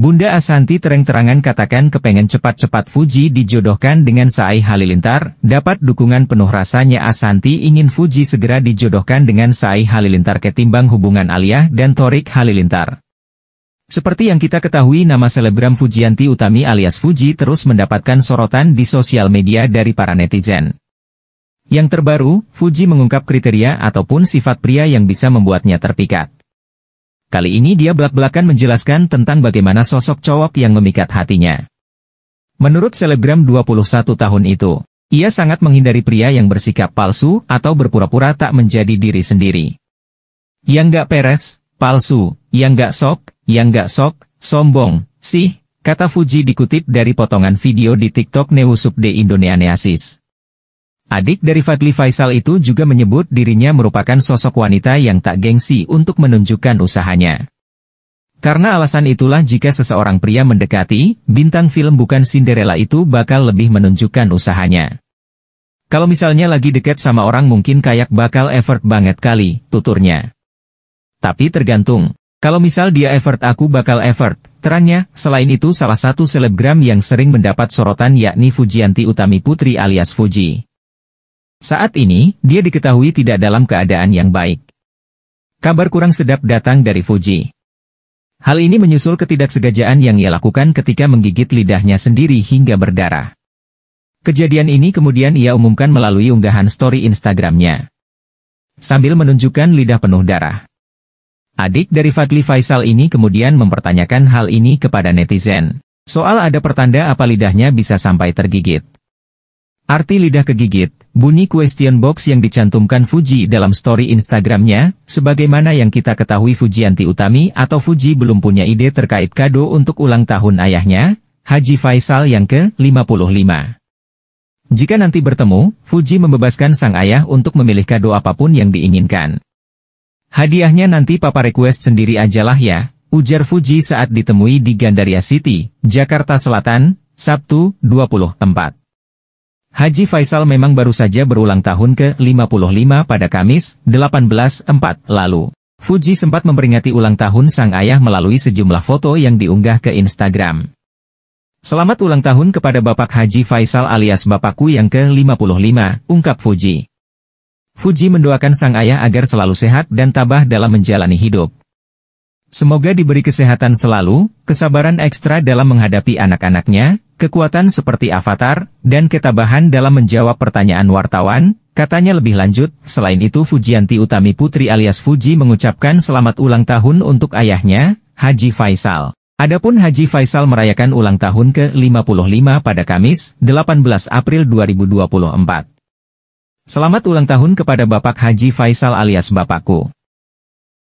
Bunda Asanti terang-terangan katakan kepengen cepat-cepat Fuji dijodohkan dengan Sai Halilintar, dapat dukungan penuh rasanya Asanti ingin Fuji segera dijodohkan dengan Sai Halilintar ketimbang hubungan Alia dan Torik Halilintar. Seperti yang kita ketahui nama selebgram Fujianti Utami alias Fuji terus mendapatkan sorotan di sosial media dari para netizen. Yang terbaru, Fuji mengungkap kriteria ataupun sifat pria yang bisa membuatnya terpikat. Kali ini dia belak-belakan menjelaskan tentang bagaimana sosok cowok yang memikat hatinya. Menurut selebgram 21 tahun itu, ia sangat menghindari pria yang bersikap palsu atau berpura-pura tak menjadi diri sendiri. Yang gak peres, palsu, yang gak sok, yang gak sok, sombong, sih, kata Fuji dikutip dari potongan video di TikTok Neusupde Indoneaneasis. Adik dari Fadli Faisal itu juga menyebut dirinya merupakan sosok wanita yang tak gengsi untuk menunjukkan usahanya. Karena alasan itulah jika seseorang pria mendekati, bintang film bukan Cinderella itu bakal lebih menunjukkan usahanya. Kalau misalnya lagi deket sama orang mungkin kayak bakal effort banget kali, tuturnya. Tapi tergantung. Kalau misal dia effort aku bakal effort, terangnya, selain itu salah satu selebgram yang sering mendapat sorotan yakni Fujianti Utami Putri alias Fuji. Saat ini, dia diketahui tidak dalam keadaan yang baik. Kabar kurang sedap datang dari Fuji. Hal ini menyusul ketidaksegajaan yang ia lakukan ketika menggigit lidahnya sendiri hingga berdarah. Kejadian ini kemudian ia umumkan melalui unggahan story Instagramnya. Sambil menunjukkan lidah penuh darah. Adik dari Fadli Faisal ini kemudian mempertanyakan hal ini kepada netizen. Soal ada pertanda apa lidahnya bisa sampai tergigit. Arti lidah kegigit, bunyi question box yang dicantumkan Fuji dalam story Instagramnya, sebagaimana yang kita ketahui Fuji Anti Utami atau Fuji belum punya ide terkait kado untuk ulang tahun ayahnya, Haji Faisal yang ke-55. Jika nanti bertemu, Fuji membebaskan sang ayah untuk memilih kado apapun yang diinginkan. Hadiahnya nanti papa request sendiri ajalah ya, ujar Fuji saat ditemui di Gandaria City, Jakarta Selatan, Sabtu, 24. Haji Faisal memang baru saja berulang tahun ke-55 pada Kamis, 18.04 lalu. Fuji sempat memperingati ulang tahun sang ayah melalui sejumlah foto yang diunggah ke Instagram. Selamat ulang tahun kepada Bapak Haji Faisal alias Bapakku yang ke-55, ungkap Fuji. Fuji mendoakan sang ayah agar selalu sehat dan tabah dalam menjalani hidup. Semoga diberi kesehatan selalu, kesabaran ekstra dalam menghadapi anak-anaknya, kekuatan seperti avatar, dan ketabahan dalam menjawab pertanyaan wartawan, katanya lebih lanjut. Selain itu Fujianti Utami Putri alias Fuji mengucapkan selamat ulang tahun untuk ayahnya, Haji Faisal. Adapun Haji Faisal merayakan ulang tahun ke-55 pada Kamis, 18 April 2024. Selamat ulang tahun kepada Bapak Haji Faisal alias Bapakku.